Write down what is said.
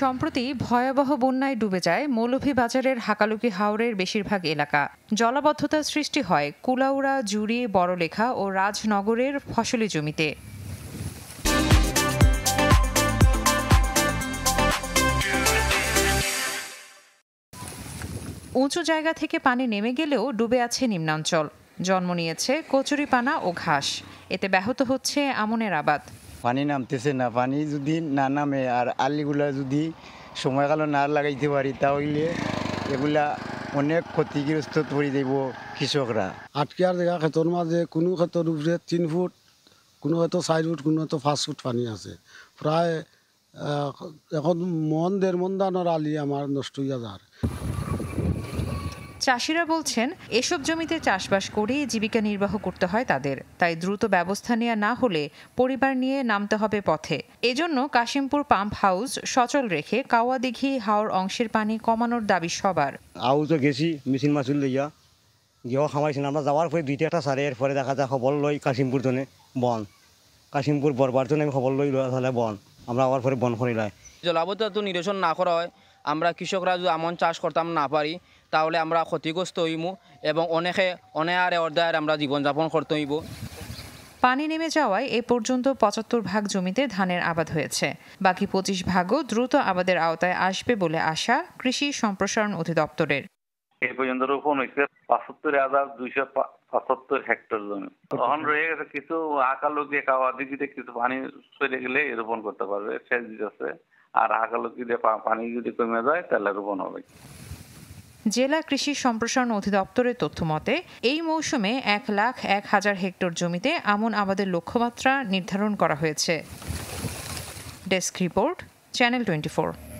সম্প্রতি ভয়াবহ বন্যায় ডুবে যায় মৌলভীবাজারের হাকালুকি হাওরের বেশিরভাগ এলাকা জলাবদ্ধতা সৃষ্টি হয় কুলাউড়া জুড়ি বড়লেখা ও রাজনগরের ফসলি জমিতে উঁচু জায়গা থেকে পানি নেমে গেলেও ডুবে আছে নিম্নাঞ্চল জন্ম নিয়েছে কচুরিপানা ও ঘাস এতে ব্যাহত হচ্ছে আমনের আবাদ পানি নামতেছে না পানি যদি না নামে আর আলিগুলা যদি সময়কালে না লাগাইতে পারি তাহলে এগুলা অনেক ক্ষতিগ্রস্ত করে দেব কৃষকরা আটকে আর দেখা ক্ষেতর মাঝে কোনো ক্ষেতর উপরে তিন ফুট কোনো হয়তো চার ফুট কোনো হয়তো পাঁচ ফুট পানি আছে প্রায় এখন মন দেড় মন দানোর আলি আমার নষ্ট হইয়া যার চাষিরা বলছেন এসব জমিতে চাষবাস করে জীবিকা নির্বাহ করতে হয় তাদের তাই দ্রুত ব্যবস্থা নেওয়া না হলে পরিবার নিয়ে নামতে হবে পথে এজন্য কাশিমপুর পাম্প হাউস সচল রেখে কাওয়া কাওয়াদিঘি হাওর অংশের পানি কমানোর দাবি সবার আউজও গেছি মেশিন মাসুল লইয়া গিয়েও খামাইছেন আমরা যাওয়ার পরে দুইটা একটা সারে এরপরে দেখা যায় খবর লই কাশিমপুর জনে বন কাশিমপুর বরবার জন্য আমি খবর লই তাহলে বন আমরা আবার পরে বন করে করিলাই জলাবদ্ধতা তো নিরসন না করা হয় আমরা কৃষকরা যদি আমন চাষ করতাম না পারি তাহলে আমরা ক্ষতিগ্রস্ত হইমু এবং অনেকে অনেয়ারে অর্ধায়ারে আমরা জীবনযাপন করতে হইব পানি নেমে যাওয়ায় এ পর্যন্ত পঁচাত্তর ভাগ জমিতে ধানের আবাদ হয়েছে বাকি পঁচিশ ভাগও দ্রুত আবাদের আওতায় আসবে বলে আশা কৃষি সম্প্রসারণ অধিদপ্তরের এ পর্যন্ত রোপণ হয়েছে পঁচাত্তর হাজার দুইশো পঁচাত্তর হেক্টর জমি তখন রয়ে গেছে কিছু আকালো দিয়ে কাওয়া দিকে কিছু পানি চলে গেলে রোপণ করতে পারবে সেচ দিতেছে আর আকালো দিয়ে পানি যদি কমে যায় তাহলে রোপণ হবে জেলা কৃষি সম্প্রসারণ অধিদপ্তরের তথ্য মতে এই মৌসুমে এক লাখ এক হাজার হেক্টর জমিতে আমন আবাদের লক্ষ্যমাত্রা নির্ধারণ করা হয়েছে ডেস্ক রিপোর্ট চ্যানেল টোয়েন্টি